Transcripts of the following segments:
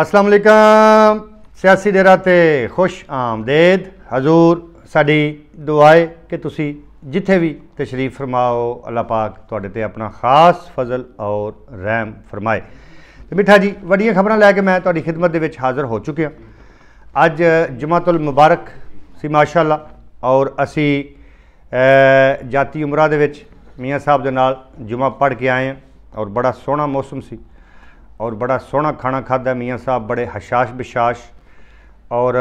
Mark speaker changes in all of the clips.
Speaker 1: ਅਸਲਾਮ ਅਲੈਕਮ ਸਿਆਸੀ ਡੇਰਾ ਤੇ ਖੁਸ਼ ਆਮਦੇਦ ਹਜ਼ੂਰ ਸਾਡੀ ਦੁਆਏ ਕਿ ਤੁਸੀਂ ਜਿੱਥੇ ਵੀ ਤਸ਼ਰੀਫ ਫਰਮਾਓ ਅੱਲਾ ਪਾਕ ਤੁਹਾਡੇ ਤੇ ਆਪਣਾ ਖਾਸ ਫਜ਼ਲ ਔਰ ਰਹਿਮ ਫਰਮਾਏ ਤੇ ਮਿੱਠਾ ਜੀ ਵੱਡੀਆਂ ਖਬਰਾਂ ਲੈ ਕੇ ਮੈਂ ਤੁਹਾਡੀ ਖidmat ਦੇ ਵਿੱਚ ਹਾਜ਼ਰ ਹੋ ਚੁੱਕਿਆ ਅੱਜ ਜਮਾਤੁਲ ਮੁਬਾਰਕ ਸੀ ਮਾਸ਼ਾਅੱਲਾ ਔਰ ਅਸੀਂ ਜਾਤੀ ਉਮਰਾ ਦੇ ਵਿੱਚ ਮੀਆਂ ਸਾਹਿਬ ਦੇ ਨਾਲ ਜੁਮਾ ਪੜ ਕੇ ਆਏ ਔਰ ਬੜਾ ਸੋਹਣਾ ਮੌਸਮ ਸੀ ਔਰ ਬੜਾ ਸੋਹਣਾ ਖਾਣਾ ਖਾਦਾ ਮੀਆਂ ਸਾਹਿਬ ਬੜੇ ਹਸ਼ਾਸ਼ ਬਿਸ਼ਾਸ਼ ਔਰ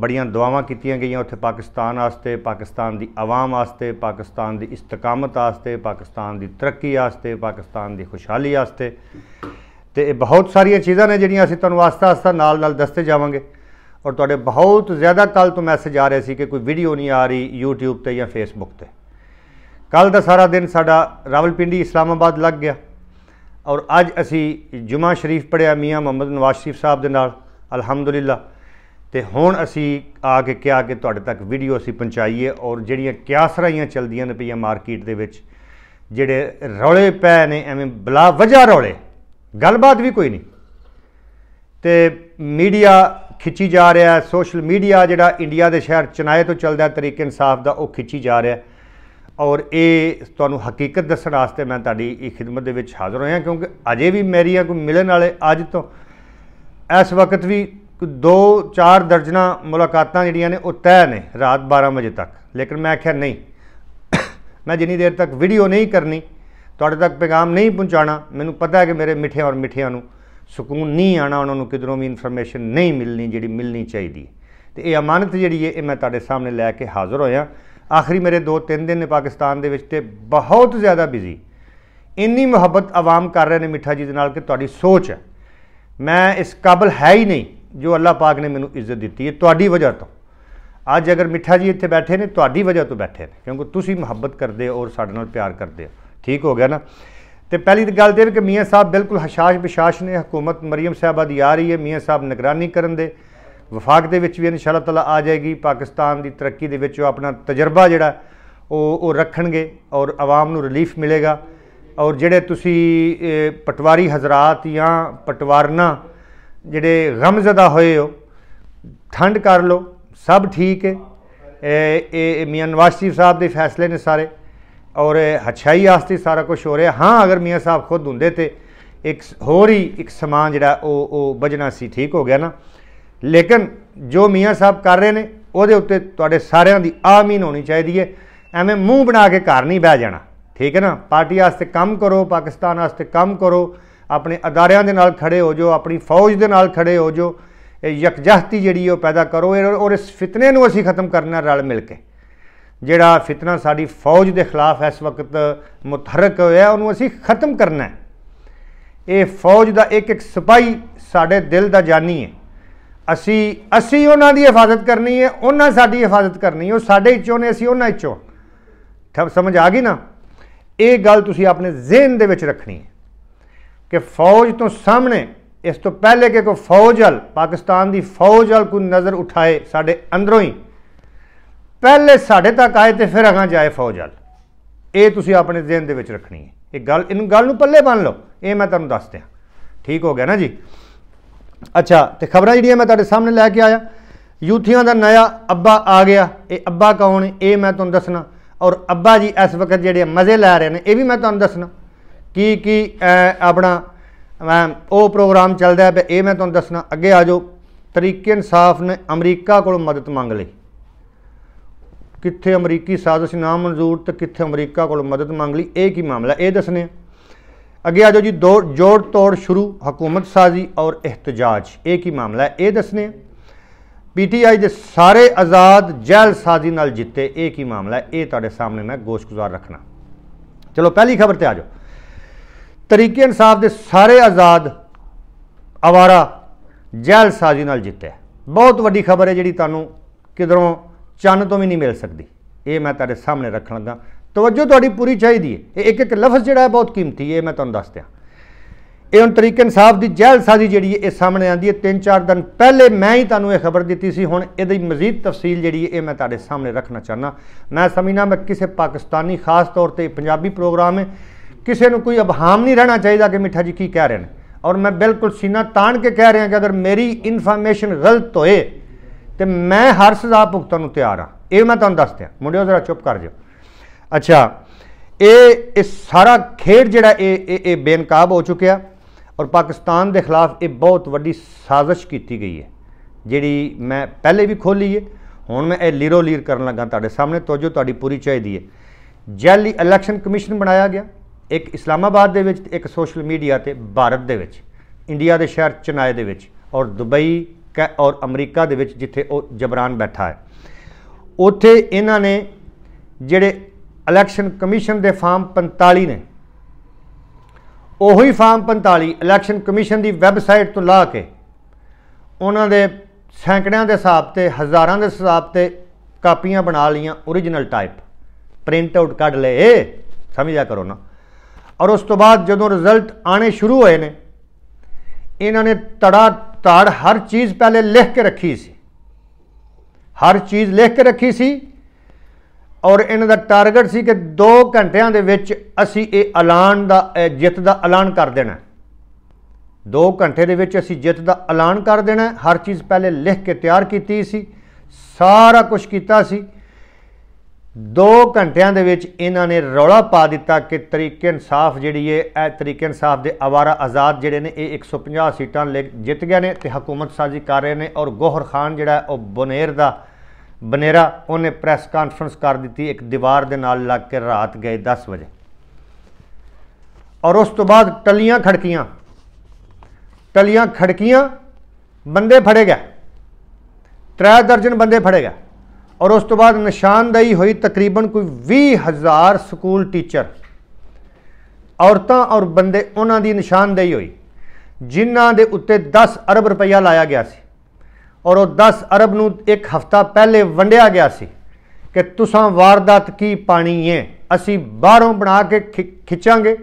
Speaker 1: ਬੜੀਆਂ ਦੁਆਵਾਂ ਕੀਤੀਆਂ ਗਈਆਂ ਉੱਥੇ ਪਾਕਿਸਤਾਨ ਵਾਸਤੇ ਪਾਕਿਸਤਾਨ ਦੀ ਆਵਾਮ ਵਾਸਤੇ ਪਾਕਿਸਤਾਨ ਦੀ ਇਸਤਕਾਮਤ ਵਾਸਤੇ ਪਾਕਿਸਤਾਨ ਦੀ ਤਰੱਕੀ ਵਾਸਤੇ ਪਾਕਿਸਤਾਨ ਦੀ ਖੁਸ਼ਹਾਲੀ ਵਾਸਤੇ ਤੇ ਇਹ ਬਹੁਤ ਸਾਰੀਆਂ ਚੀਜ਼ਾਂ ਨੇ ਜਿਹੜੀਆਂ ਅਸੀਂ ਤੁਹਾਨੂੰ ਆਸਤਾ ਆਸਤਾ ਨਾਲ ਨਾਲ ਦੱਸਦੇ ਜਾਵਾਂਗੇ ਔਰ ਤੁਹਾਡੇ ਬਹੁਤ ਜ਼ਿਆਦਾ ਕੱਲ ਤੋਂ ਮੈਸੇਜ ਆ ਰਹੇ ਸੀ ਕਿ ਕੋਈ ਵੀਡੀਓ ਨਹੀਂ ਆ ਰਹੀ YouTube ਤੇ ਜਾਂ Facebook ਤੇ ਕੱਲ ਦਾ ਸਾਰਾ ਦਿਨ ਸਾਡਾ ਰਾਵਲਪਿੰਡੀ ਇਸਲਾਮਾਬਾਦ ਲੱਗ ਗਿਆ ਔਰ ਅੱਜ ਅਸੀਂ ਜੁਮਾ ਸ਼ਰੀਫ ਪੜਿਆ ਮੀਆਂ ਮੁਹੰਮਦ ਨਵਾਜ਼ ਸ਼ਰੀਫ ਸਾਹਿਬ ਦੇ ਨਾਲ ਅਲਹਮਦੁਲਿਲਾ ਤੇ ਹੁਣ ਅਸੀਂ ਆ ਕੇ ਕਿਹਾ ਕਿ ਤੁਹਾਡੇ ਤੱਕ ਵੀਡੀਓ ਅਸੀਂ ਪਹੁੰਚਾਈਏ ਔਰ ਜਿਹੜੀਆਂ ਕਿਆਸਰਾਈਆਂ ਚਲਦੀਆਂ ਨੇ ਪਈਆਂ ਮਾਰਕੀਟ ਦੇ ਵਿੱਚ ਜਿਹੜੇ ਰੌਲੇ ਪੈ ਨੇ ਐਵੇਂ ਬਲਾ ਵਜਾ ਰੌਲੇ ਗੱਲਬਾਤ ਵੀ ਕੋਈ ਨਹੀਂ ਤੇ ਮੀਡੀਆ ਖਿੱਚੀ ਜਾ ਰਿਹਾ ਹੈ ਸੋਸ਼ਲ ਮੀਡੀਆ ਜਿਹੜਾ ਇੰਡੀਆ ਦੇ ਸ਼ਹਿਰ ਚਨਾਏ ਤੋਂ ਚੱਲਦਾ ਤਰੀਕੇ ਇਨਸਾਫ ਦਾ ਉਹ ਖਿੱਚੀ ਜਾ ਰਿਹਾ ਔਰ ਇਹ ਤੁਹਾਨੂੰ ਹਕੀਕਤ ਦੱਸਣ ਵਾਸਤੇ ਮੈਂ ਤੁਹਾਡੀ ਇਹ ਖਿਦਮਤ ਦੇ ਵਿੱਚ ਹਾਜ਼ਰ ਹੋਇਆ ਕਿਉਂਕਿ ਅਜੇ ਵੀ ਮੇਰੀਆਂ ਕੋਈ ਮਿਲਣ ਵਾਲੇ ਅੱਜ ਤੋਂ ਇਸ ਵਕਤ ਵੀ ਦੋ ਚਾਰ ਦਰਜਨਾ ਮੁਲਾਕਾਤਾਂ ਜਿਹੜੀਆਂ ਨੇ ਉਹ ਤੈਅ ਨੇ ਰਾਤ 12 ਵਜੇ ਤੱਕ ਲੇਕਿਨ ਮੈਂ ਆਖਿਆ ਨਹੀਂ ਮੈਂ ਜਿੰਨੀ ਦੇਰ ਤੱਕ ਵੀਡੀਓ ਨਹੀਂ ਕਰਨੀ ਤੁਹਾਡੇ ਤੱਕ ਪੈਗਾਮ ਨਹੀਂ ਪਹੁੰਚਾਣਾ ਮੈਨੂੰ ਪਤਾ ਹੈ ਕਿ ਮੇਰੇ ਮਿੱਠੇ ਔਰ ਮਿੱਠਿਆਂ ਨੂੰ ਸਕੂਨ ਨਹੀਂ ਆਣਾ ਉਹਨਾਂ ਨੂੰ ਕਿਧਰੋਂ ਵੀ ਇਨਫੋਰਮੇਸ਼ਨ ਨਹੀਂ ਮਿਲਣੀ ਜਿਹੜੀ ਮਿਲਣੀ ਚਾਹੀਦੀ ਤੇ ਇਹ ਅਮਾਨਤ ਜਿਹੜੀ ਹੈ ਇਹ ਮੈਂ ਤੁਹਾਡੇ ਸਾਹਮਣੇ ਲੈ ਕੇ ਹਾਜ਼ਰ ਹੋਇਆ ਆਖਰੀ ਮੇਰੇ 2-3 ਦਿਨ ਨੇ ਪਾਕਿਸਤਾਨ ਦੇ ਵਿੱਚ ਤੇ ਬਹੁਤ ਜ਼ਿਆਦਾ ਬਿਜ਼ੀ ਇੰਨੀ ਮੁਹੱਬਤ ਆਵਾਮ ਕਰ ਰਹੇ ਨੇ ਮਿੱਠਾ ਜੀ ਦੇ ਨਾਲ ਕਿ ਤੁਹਾਡੀ ਸੋਚ ਹੈ ਮੈਂ ਇਸ ਕਾਬਲ ਹੈ ਹੀ ਨਹੀਂ ਜੋ ਅੱਲਾਹ ਪਾਕ ਨੇ ਮੈਨੂੰ ਇੱਜ਼ਤ ਦਿੱਤੀ ਹੈ ਤੁਹਾਡੀ ਵਜ੍ਹਾ ਤੋਂ ਅੱਜ ਅਗਰ ਮਿੱਠਾ ਜੀ ਇੱਥੇ ਬੈਠੇ ਨੇ ਤੁਹਾਡੀ ਵਜ੍ਹਾ ਤੋਂ ਬੈਠੇ ਨੇ ਕਿਉਂਕਿ ਤੁਸੀਂ ਮੁਹੱਬਤ ਕਰਦੇ ਹੋ ਔਰ ਸਾਡੇ ਨਾਲ ਪਿਆਰ ਕਰਦੇ ਹੋ ਠੀਕ ਹੋ ਗਿਆ ਨਾ ਤੇ ਪਹਿਲੀ ਗੱਲ ਤੇ ਕਿ ਮੀਆਂ ਸਾਹਿਬ ਬਿਲਕੁਲ ਹਸ਼ਾਸ਼ ਬਿਸ਼ਾਸ਼ ਨੇ ਹਕੂਮਤ ਮਰੀਮ ਸਾਹਿਬਾ ਦੀ ਆ ਰਹੀ ਹੈ ਮੀਆਂ ਸਾਹਿਬ ਨਿਗਰਾਨੀ ਕਰਨ ਦੇ ਵਫਾਕ ਦੇ ਵਿੱਚ ਵੀ ਇਨਸ਼ਾਅੱਲਾ ਤਾਲਾ ਆ ਜਾਏਗੀ ਪਾਕਿਸਤਾਨ ਦੀ ਤਰੱਕੀ ਦੇ ਵਿੱਚ ਉਹ ਆਪਣਾ ਤਜਰਬਾ ਜਿਹੜਾ ਉਹ ਉਹ ਰੱਖਣਗੇ ਔਰ ਆਵਾਮ ਨੂੰ ਰਿਲੀਫ ਮਿਲੇਗਾ ਔਰ ਜਿਹੜੇ ਤੁਸੀਂ ਪਟਵਾਰੀ ਹਜ਼ਰਤ ਜਾਂ ਪਟਵਾਰਨਾ ਜਿਹੜੇ ਗਮਜ਼ਦਾ ਹੋਏ ਹੋ ਠੰਡ ਕਰ ਲਓ ਸਭ ਠੀਕ ਹੈ ਇਹ ਇਹ ਮੀਆਂ ਨਵਾਜ਼ ਸਾਹਿਬ ਦੇ ਫੈਸਲੇ ਨੇ ਸਾਰੇ ਔਰ ਹਛਾਈ ਆਸਤੀ ਸਾਰਾ ਕੁਝ ਹੋ ਰਿਹਾ ਹਾਂ ਅਗਰ ਮੀਆਂ ਸਾਹਿਬ ਖੁਦ ਹੁੰਦੇ ਤੇ ਇੱਕ ਹੋਰ ਹੀ ਇੱਕ ਸਮਾਂ ਜਿਹੜਾ ਉਹ ਉਹ ਬਜਣਾ ਸੀ ਠੀਕ ਹੋ ਗਿਆ ਨਾ ਲੇਕਿਨ ਜੋ ਮੀਆਂ ਸਾਹਿਬ ਕਰ ਰਹੇ ਨੇ ਉਹਦੇ ਉੱਤੇ ਤੁਹਾਡੇ ਸਾਰਿਆਂ ਦੀ ਆਮੀਨ ਹੋਣੀ ਚਾਹੀਦੀ ਹੈ ਐਵੇਂ ਮੂੰਹ ਬਣਾ ਕੇ ਘਰ ਨਹੀਂ ਬਹਿ ਜਾਣਾ ਠੀਕ ਹੈ ਨਾ ਪਾਰਟੀ ਵਾਸਤੇ ਕੰਮ ਕਰੋ ਪਾਕਿਸਤਾਨ ਵਾਸਤੇ ਕੰਮ ਕਰੋ ਆਪਣੇ ਅਦਾਰਿਆਂ ਦੇ ਨਾਲ ਖੜੇ ਹੋ ਜਾਓ ਆਪਣੀ ਫੌਜ ਦੇ ਨਾਲ ਖੜੇ ਹੋ ਜਾਓ ਇਹ ਯਕਜਹਤੀ ਜਿਹੜੀ ਉਹ ਪੈਦਾ ਕਰੋ ਔਰ ਇਸ ਫਿਤਨੇ ਨੂੰ ਅਸੀਂ ਖਤਮ ਕਰਨਾ ਰਲ ਮਿਲ ਕੇ ਜਿਹੜਾ ਫਿਤਨਾ ਸਾਡੀ ਫੌਜ ਦੇ ਖਿਲਾਫ ਇਸ ਵਕਤ ਮੁਤਹਰਕ ਹੋਇਆ ਉਹਨੂੰ ਅਸੀਂ ਖਤਮ ਕਰਨਾ ਹੈ ਇਹ ਫੌਜ ਦਾ ਇੱਕ ਇੱਕ ਸਿਪਾਈ ਸਾਡੇ ਦਿਲ ਦਾ ਜਾਨੀ ਹੈ ਅਸੀਂ ਅਸੀਂ ਉਹਨਾਂ ਦੀ ਹਿਫਾਜ਼ਤ ਕਰਨੀ ਹੈ ਉਹਨਾਂ ਸਾਡੀ ਹਿਫਾਜ਼ਤ ਕਰਨੀ ਹੈ ਉਹ ਸਾਡੇ ਵਿੱਚੋਂ ਨੇ ਅਸੀਂ ਉਹਨਾਂ ਵਿੱਚੋਂ ਸਮਝ ਆ ਗਈ ਨਾ ਇਹ ਗੱਲ ਤੁਸੀਂ ਆਪਣੇ ਜ਼ਿਹਨ ਦੇ ਵਿੱਚ ਰੱਖਣੀ ਹੈ ਕਿ ਫੌਜ ਤੋਂ ਸਾਹਮਣੇ ਇਸ ਤੋਂ ਪਹਿਲੇ ਕਿ ਕੋਈ ਫੌਜ ਹਲ ਪਾਕਿਸਤਾਨ ਦੀ ਫੌਜ ਹਲ ਕੋਈ ਨਜ਼ਰ ਉਠਾਏ ਸਾਡੇ ਅੰਦਰੋਂ ਹੀ ਪਹਿਲੇ ਸਾਡੇ ਤੱਕ ਆਏ ਤੇ ਫਿਰ ਅਗਾਂ ਜਾਏ ਫੌਜ ਹਲ ਇਹ ਤੁਸੀਂ ਆਪਣੇ ਜ਼ਿਹਨ ਦੇ ਵਿੱਚ ਰੱਖਣੀ ਹੈ ਇਹ ਗੱਲ ਇਹਨੂੰ ਗੱਲ ਨੂੰ ਪੱਲੇ ਬੰਨ ਲਓ ਇਹ ਮੈਂ ਤੁਹਾਨੂੰ ਦੱਸ ਦਿਆਂ ਠੀਕ ਹੋ ਗਿਆ ਨਾ ਜੀ ਅੱਛਾ ਤੇ ਖਬਰਾਂ ਜਿਹੜੀਆਂ ਮੈਂ ਤੁਹਾਡੇ ਸਾਹਮਣੇ ਲੈ ਕੇ ਆਇਆ ਯੂਥੀਆਂ ਦਾ ਨਵਾਂ ਅੱਬਾ ਆ ਗਿਆ ਇਹ ਅੱਬਾ ਕੌਣ ਇਹ ਮੈਂ ਤੁਹਾਨੂੰ ਦੱਸਣਾ ਔਰ ਅੱਬਾ ਜੀ ਇਸ ਵਕਤ ਜਿਹੜੇ ਮਜ਼ੇ ਲੈ ਰਹੇ ਨੇ ਇਹ ਵੀ ਮੈਂ ਤੁਹਾਨੂੰ ਦੱਸਣਾ ਕੀ ਕੀ ਆਪਣਾ ਉਹ ਪ੍ਰੋਗਰਾਮ ਚੱਲਦਾ ਹੈ ਇਹ ਮੈਂ ਤੁਹਾਨੂੰ ਦੱਸਣਾ ਅੱਗੇ ਆ ਜਾਓ ਤਰੀਕੇ ਇਨਸਾਫ ਨੇ ਅਮਰੀਕਾ ਕੋਲੋਂ ਮਦਦ ਮੰਗ ਲਈ ਕਿੱਥੇ ਅਮਰੀਕੀ ਸਾਜ਼ਿਸ਼ ਨਾ ਮਨਜ਼ੂਰ ਤੇ ਕਿੱਥੇ ਅਮਰੀਕਾ ਕੋਲੋਂ ਮਦਦ ਮੰਗ ਲਈ ਇਹ ਕੀ ਮਾਮਲਾ ਇਹ ਦੱਸਣੇ ਅੱਗੇ ਆ ਜਾਓ ਜੀ ਜੋੜ ਤੋੜ ਸ਼ੁਰੂ ਹਕੂਮਤ ਸਾਜ਼ੀ ਔਰ ਇਹਤਜਾਜ ਇਹ ਕੀ ਮਾਮਲਾ ਹੈ ਇਹ ਦੱਸਨੇ ਪੀਟੀਆਈ ਦੇ ਸਾਰੇ ਆਜ਼ਾਦ ਜੈਲ ਸਾਜ਼ੀ ਨਾਲ ਜਿੱਤੇ ਇਹ ਕੀ ਮਾਮਲਾ ਹੈ ਇਹ ਤੁਹਾਡੇ ਸਾਹਮਣੇ ਮੈਂ ਗੋਸ਼ਗੁਜ਼ਾਰ ਰੱਖਣਾ ਚਲੋ ਪਹਿਲੀ ਖਬਰ ਤੇ ਆ ਜਾਓ ਤਰੀਕੇ ਇਨਸਾਫ ਦੇ ਸਾਰੇ ਆਜ਼ਾਦ ਆਵਾਰਾ ਜੈਲ ਸਾਜ਼ੀ ਨਾਲ ਜਿੱਤੇ ਬਹੁਤ ਵੱਡੀ ਖਬਰ ਹੈ ਜਿਹੜੀ ਤੁਹਾਨੂੰ ਕਿਧਰੋਂ ਚੰਨ ਤੋਂ ਵੀ ਨਹੀਂ ਮਿਲ ਸਕਦੀ ਇਹ ਮੈਂ ਤੁਹਾਡੇ ਸਾਹਮਣੇ ਰੱਖਣ ਲੱਗਾ ਤਵੱਜੋ ਤੁਹਾਡੀ ਪੂਰੀ ਚਾਹੀਦੀ ਹੈ ਇਹ ਇੱਕ ਇੱਕ ਲਫ਼ਜ਼ ਜਿਹੜਾ ਹੈ ਬਹੁਤ ਕੀਮਤੀ ਹੈ ਮੈਂ ਤੁਹਾਨੂੰ ਦੱਸ ਦਿਆਂ ਇਹ ਹੁਣ ਤਰੀਕੇ ਇਨਸਾਫ ਦੀ ਜਹਿਲ ਸਾਜ਼ੀ ਜਿਹੜੀ ਹੈ ਇਹ ਸਾਹਮਣੇ ਆਂਦੀ ਹੈ 3-4 ਦਿਨ ਪਹਿਲੇ ਮੈਂ ਹੀ ਤੁਹਾਨੂੰ ਇਹ ਖਬਰ ਦਿੱਤੀ ਸੀ ਹੁਣ ਇਹਦੀ ਮਜ਼ੀਦ ਤਫਸੀਲ ਜਿਹੜੀ ਹੈ ਇਹ ਮੈਂ ਤੁਹਾਡੇ ਸਾਹਮਣੇ ਰੱਖਣਾ ਚਾਹਨਾ ਮੈਂ ਸਮਝਣਾ ਮੈਂ ਕਿਸੇ ਪਾਕਿਸਤਾਨੀ ਖਾਸ ਤੌਰ ਤੇ ਪੰਜਾਬੀ ਪ੍ਰੋਗਰਾਮ ਹੈ ਕਿਸੇ ਨੂੰ ਕੋਈ ਅਭਾਮ ਨਹੀਂ ਰਹਿਣਾ ਚਾਹੀਦਾ ਕਿ ਮਿੱਠਾ ਜੀ ਕੀ ਕਹਿ ਰਹੇ ਨੇ ਔਰ ਮੈਂ ਬਿਲਕੁਲ ਸੀਨਾ ਤਾਣ ਕੇ ਕਹਿ ਰਿਹਾ ਕਿ ਅਗਰ ਮੇਰੀ ਇਨਫੋਰਮੇਸ਼ਨ ਗਲਤ ਹੋਏ ਤੇ ਮੈਂ ਹਰ ਸਜ਼ਾ ਭੁਗਤਣ ਨੂੰ ਤਿਆਰ ਹਾਂ ਇਹ ਮੈਂ ਤੁਹਾਨੂੰ ਦੱਸ ਦਿਆਂ ਮੁੰਡਿਓ ਜ਼ਰਾ ਚੁੱਪ ਕਰ ਜਾਓ ਅੱਛਾ ਇਹ ਇਹ ਸਾਰਾ ਖੇਡ ਜਿਹੜਾ ਇਹ ਇਹ ਇਹ ਬੇਨਕਾਬ ਹੋ ਚੁੱਕਿਆ ਔਰ ਪਾਕਿਸਤਾਨ ਦੇ ਖਿਲਾਫ ਇਹ ਬਹੁਤ ਵੱਡੀ ਸਾਜ਼ਿਸ਼ ਕੀਤੀ ਗਈ ਹੈ ਜਿਹੜੀ ਮੈਂ ਪਹਿਲੇ ਵੀ ਖੋਲੀ ਹੈ ਹੁਣ ਮੈਂ ਇਹ ਲੀਰੋ ਲੀਰ ਕਰਨ ਲੱਗਾ ਤੁਹਾਡੇ ਸਾਹਮਣੇ ਤੋਜੋ ਤੁਹਾਡੀ ਪੂਰੀ ਚਾਹੀਦੀ ਹੈ ਜੈਲੀ ਇਲੈਕਸ਼ਨ ਕਮਿਸ਼ਨ ਬਣਾਇਆ ਗਿਆ ਇੱਕ ਇਸਲਾਮਾਬਾਦ ਦੇ ਵਿੱਚ ਇੱਕ ਸੋਸ਼ਲ ਮੀਡੀਆ ਤੇ ਭਾਰਤ ਦੇ ਵਿੱਚ ਇੰਡੀਆ ਦੇ ਸ਼ਹਿਰ ਚਨਾਏ ਦੇ ਵਿੱਚ ਔਰ ਦੁਬਈ ਔਰ ਅਮਰੀਕਾ ਦੇ ਵਿੱਚ ਜਿੱਥੇ ਉਹ ਜਬਰਾਨ ਬੈਠਾ ਹੈ ਉੱਥੇ ਇਹਨਾਂ ਨੇ ਜਿਹੜੇ ਇਲੈਕਸ਼ਨ ਕਮਿਸ਼ਨ ਦੇ ਫਾਰਮ 45 ਨੇ ਉਹੀ ਫਾਰਮ 45 ਇਲੈਕਸ਼ਨ ਕਮਿਸ਼ਨ ਦੀ ਵੈਬਸਾਈਟ ਤੋਂ ਲਾ ਕੇ ਉਹਨਾਂ ਦੇ ਸੈਂਕੜਿਆਂ ਦੇ ਹਿਸਾਬ ਤੇ ਹਜ਼ਾਰਾਂ ਦੇ ਹਿਸਾਬ ਤੇ ਕਾਪੀਆਂ ਬਣਾ ਲਈਆਂ origignal ਟਾਈਪ ਪ੍ਰਿੰਟ ਆਊਟ ਕੱਢ ਲਏ ਸਮਝਿਆ ਕਰੋ ਨਾ ਔਰ ਉਸ ਤੋਂ ਬਾਅਦ ਜਦੋਂ ਰਿਜ਼ਲਟ ਆਣੇ ਸ਼ੁਰੂ ਹੋਏ ਨੇ ਇਹਨਾਂ ਨੇ ਤੜਾ ਤੜ ਹਰ ਚੀਜ਼ ਪਹਿਲੇ ਲਿਖ ਕੇ ਰੱਖੀ ਸੀ ਹਰ ਚੀਜ਼ ਲਿਖ ਕੇ ਰੱਖੀ ਸੀ ਔਰ ਇਹਨਾਂ ਦਾ ਟਾਰਗੇਟ ਸੀ ਕਿ 2 ਘੰਟਿਆਂ ਦੇ ਵਿੱਚ ਅਸੀਂ ਇਹ ਐਲਾਨ ਦਾ ਜਿੱਤ ਦਾ ਐਲਾਨ ਕਰ ਦੇਣਾ 2 ਘੰਟੇ ਦੇ ਵਿੱਚ ਅਸੀਂ ਜਿੱਤ ਦਾ ਐਲਾਨ ਕਰ ਦੇਣਾ ਹਰ ਚੀਜ਼ ਪਹਿਲੇ ਲਿਖ ਕੇ ਤਿਆਰ ਕੀਤੀ ਸੀ ਸਾਰਾ ਕੁਝ ਕੀਤਾ ਸੀ 2 ਘੰਟਿਆਂ ਦੇ ਵਿੱਚ ਇਹਨਾਂ ਨੇ ਰੌਲਾ ਪਾ ਦਿੱਤਾ ਕਿ ਤਰੀਕੇ ਇਨਸਾਫ ਜਿਹੜੀ ਹੈ ਇਹ ਤਰੀਕੇ ਇਨਸਾਫ ਦੇ ਆਵਾਰਾ ਆਜ਼ਾਦ ਜਿਹੜੇ ਨੇ ਇਹ 150 ਸੀਟਾਂ ਜਿੱਤ ਗਏ ਨੇ ਤੇ ਹਕੂਮਤ ਸਾਜ਼ੀ ਕਰ ਰਹੇ ਨੇ ਔਰ ਗੋਹਰ ਖਾਨ ਜਿਹੜਾ ਉਹ ਬੁਨੇਰ ਦਾ ਬਨੇਰਾ ਉਹਨੇ ਪ੍ਰੈਸ ਕਾਨਫਰੰਸ ਕਰ ਦਿੱਤੀ ਇੱਕ ਦੀਵਾਰ ਦੇ ਨਾਲ ਲੱਗ ਕੇ ਰਾਤ ਗਏ 10 ਵਜੇ ਔਰ ਉਸ ਤੋਂ ਬਾਅਦ ਟਲੀਆਂ ਖੜਕੀਆਂ ਟਲੀਆਂ ਖੜਕੀਆਂ ਬੰਦੇ ਫੜੇ ਗਏ ਤਰੇ ਦਰਜਨ ਬੰਦੇ ਫੜੇ ਗਏ ਔਰ ਉਸ ਤੋਂ ਬਾਅਦ ਨਿਸ਼ਾਨਦੇਹੀ ਹੋਈ ਤਕਰੀਬਨ ਕੋਈ 20000 ਸਕੂਲ ਟੀਚਰ ਔਰਤਾਂ ਔਰ ਬੰਦੇ ਉਹਨਾਂ ਦੀ ਨਿਸ਼ਾਨਦੇਹੀ ਹੋਈ ਜਿਨ੍ਹਾਂ ਦੇ ਉੱਤੇ 10 ਅਰਬ ਰੁਪਈਆ ਲਾਇਆ ਗਿਆ ਸੀ ਔਰ ਉਹ 10 ਅਰਬ ਨੂੰ ਇੱਕ ਹਫਤਾ ਪਹਿਲੇ ਵੰਡਿਆ ਗਿਆ ਸੀ ਕਿ ਤੁਸਾਂ ਵਾਰਦਾਤ ਕੀ ਪਾਣੀ ਹੈ ਅਸੀਂ ਬਾਹਰੋਂ ਬਣਾ ਕੇ ਖਿੱਚਾਂਗੇ